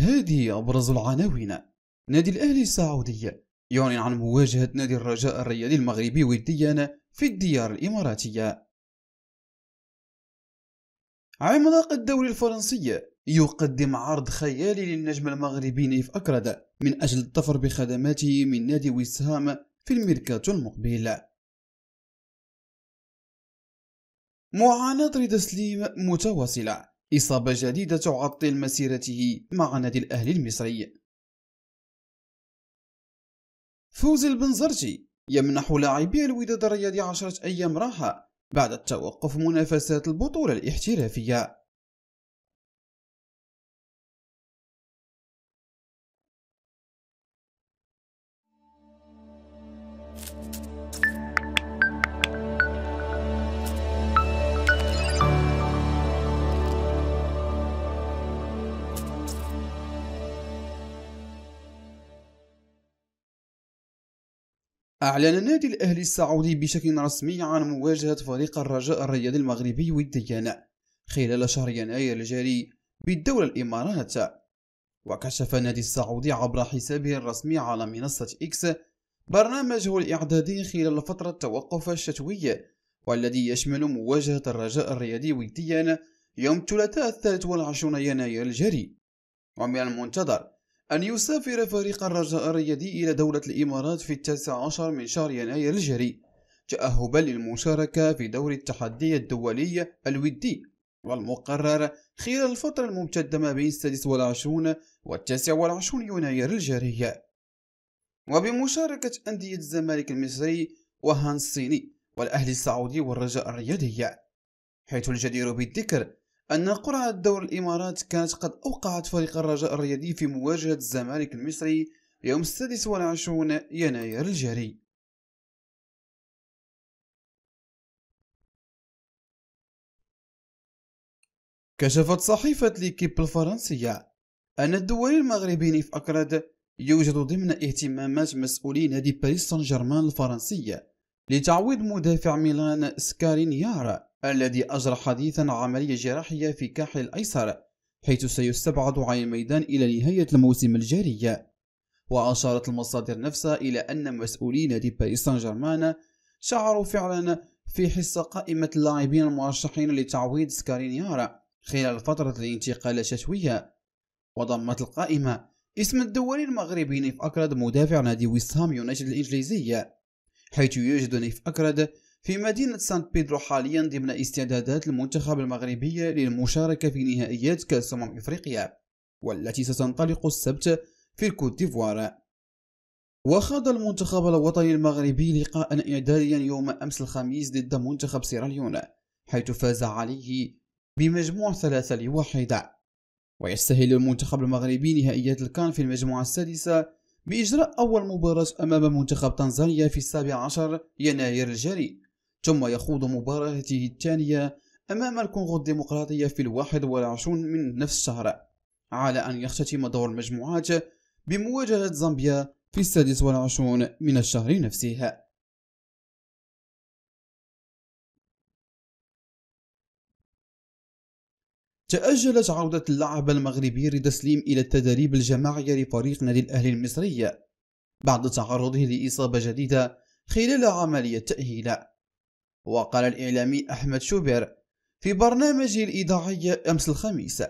هذه أبرز العناوين نادي الأهلي السعودي يعلن عن مواجهة نادي الرجاء الرياضي المغربي وديا في الديار الإماراتية عملاق الدوري الفرنسي يقدم عرض خيالي للنجم المغربي نيف أكرد من أجل الظفر بخدماته من نادي ويسهام في الميركاتو المقبل معاناة رضا سليم متواصلة إصابة جديدة تعطل مسيرته مع نادي الأهلي المصري فوز البنزرتي يمنح لاعبي الوداد الرياضي عشرة أيام راحة بعد التوقف منافسات البطولة الاحترافية أعلن النادي الأهلي السعودي بشكل رسمي عن مواجهة فريق الرجاء الرياضي المغربي وديا خلال شهر يناير الجاري بالدولة الإمارات وكشف النادي السعودي عبر حسابه الرسمي على منصة إكس برنامجه الإعدادي خلال فترة التوقف الشتوي والذي يشمل مواجهة الرجاء الرياضي وديا يوم الثلاثاء الثالث والعشرون يناير الجاري ومن المنتظر أن يسافر فريق الرجاء الرياضي إلى دولة الإمارات في التاسع عشر من شهر يناير الجاري تأهبا للمشاركة في دور التحدي الدولي الودي والمقرر خلال الفترة الممتدة ما بين السادس والعشرون والتاسع والعشرون يناير الجاري وبمشاركة أندية الزمالك المصري وهان الصيني والأهلي السعودي والرجاء الرياضي حيث الجدير بالذكر أن قرعة دور الإمارات كانت قد أوقعت فريق الرجاء الرياضي في مواجهة الزمالك المصري يوم السادس والعشرون يناير الجاري كشفت صحيفة ليكيب الفرنسية أن الدولي المغربي نيف أكراد يوجد ضمن اهتمامات مسؤولي نادي باريس سان جيرمان الفرنسي لتعويض مدافع ميلان سكارينيار الذي أجرى حديثا عملية جراحية في كاحل الأيسر حيث سيستبعد عن الميدان إلى نهاية الموسم الجاري وأشارت المصادر نفسها إلى أن مسؤولي نادي باريس سان جيرمان شعروا فعلا في حصة قائمة اللاعبين المرشحين لتعويض سكارينيارا خلال فترة الانتقال الشتوية وضمت القائمة اسم الدولي المغربي نيف أكرد مدافع نادي ويست هام يونايتد الإنجليزية حيث يوجد نيف أكرد في مدينة سان بيدرو حاليا ضمن استعدادات المنتخب المغربي للمشاركة في نهائيات كأس أمم إفريقيا والتي ستنطلق السبت في الكوت ديفوار وخاض المنتخب الوطني المغربي لقاء إعداديا يوم أمس الخميس ضد منتخب سيراليون حيث فاز عليه بمجموع ثلاثة لواحدة ويستهل المنتخب المغربي نهائيات الكان في المجموعة السادسة بإجراء أول مباراة أمام منتخب تنزانيا في السابع عشر يناير الجاري ثم يخوض مباراته الثانية أمام الكونغو الديمقراطية في الواحد والعشرون من نفس الشهر على أن يختتم دور المجموعات بمواجهة زامبيا في السادس والعشرون من الشهر نفسه تأجلت عودة اللاعب المغربي رضا سليم إلى التدريب الجماعية لفريق نادي الأهلي المصري بعد تعرضه لإصابة جديدة خلال عملية تأهيل وقال الإعلامي أحمد شوبير في برنامجه الإذاعي أمس الخميس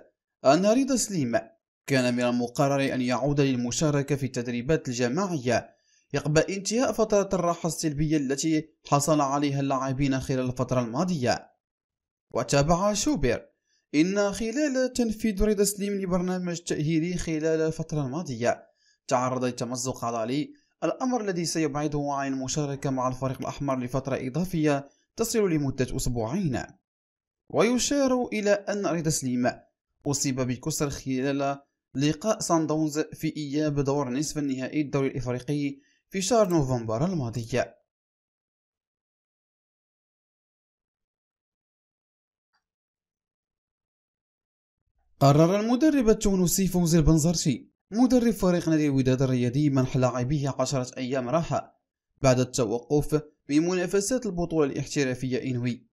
أن رضا سليم كان من المقرر أن يعود للمشاركة في التدريبات الجماعية يقبل انتهاء فترة الراحة السلبية التي حصل عليها اللاعبين خلال الفترة الماضية وتابع شوبير إن خلال تنفيذ رضا سليم لبرنامج تأهيلي خلال الفترة الماضية تعرض لتمزق عضلي الأمر الذي سيبعده عن المشاركة مع الفريق الأحمر لفترة إضافية تصل لمدة أسبوعين ويشار إلى أن رضا سليمة أصيب بكسر خلال لقاء ساندونز في إياب دور نصف النهائي الدوري الإفريقي في شهر نوفمبر الماضي قرر المدرب التونسي فوزي البنزرشي مدرب فريق نادي الوداد الرياضي منح لاعبيه عشرة أيام راحة بعد التوقف بمنافسات البطولة الاحترافية إنوي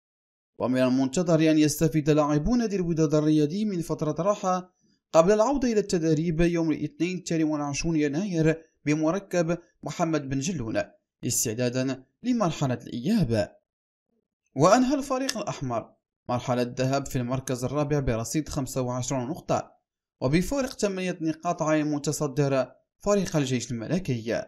ومن المنتظر أن يستفيد لاعبو نادي الوداد الرياضي من فترة راحة قبل العودة إلى التدريب يوم الاثنين التالي والعشرون يناير بمركب محمد بن جلون استعدادا لمرحلة الإياب وأنهى الفريق الأحمر مرحلة الذهاب في المركز الرابع برصيد 25 نقطة وبفارق 8 نقاط عن المتصدر فريق الجيش الملكي